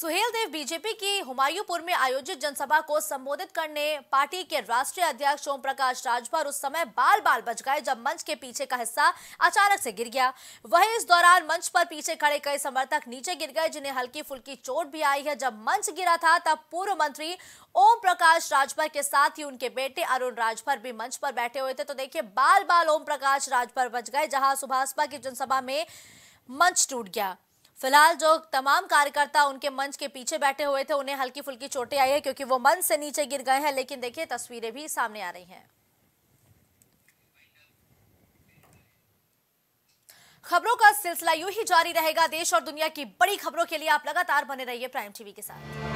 सुहेल देव BJP की हुमायूंपुर में आयोजित जनसभा को संबोधित करने पार्टी के राष्ट्रीय अध्यक्ष ओम प्रकाश राजभर उस समय बाल बाल बच गए जब मंच के पीछे का हिस्सा अचानक से गिर गया वहीं इस दौरान मंच पर पीछे खड़े कई समर्थक नीचे गिर गए जिन्हें हल्की फुल्की चोट भी आई है जब मंच गिरा था तब पूर्व मंत्री ओम प्रकाश राजभर के साथ ही उनके बेटे अरुण राजभर भी मंच पर बैठे हुए थे तो देखिये बाल बाल ओम प्रकाश राजभर बच गए जहां सुभाषपा की जनसभा में मंच टूट गया फिलहाल जो तमाम कार्यकर्ता उनके मंच के पीछे बैठे हुए थे उन्हें हल्की फुल्की चोटें आई है क्योंकि वो मंच से नीचे गिर गए हैं लेकिन देखिए तस्वीरें भी सामने आ रही हैं खबरों का सिलसिला यूं ही जारी रहेगा देश और दुनिया की बड़ी खबरों के लिए आप लगातार बने रहिए प्राइम टीवी के साथ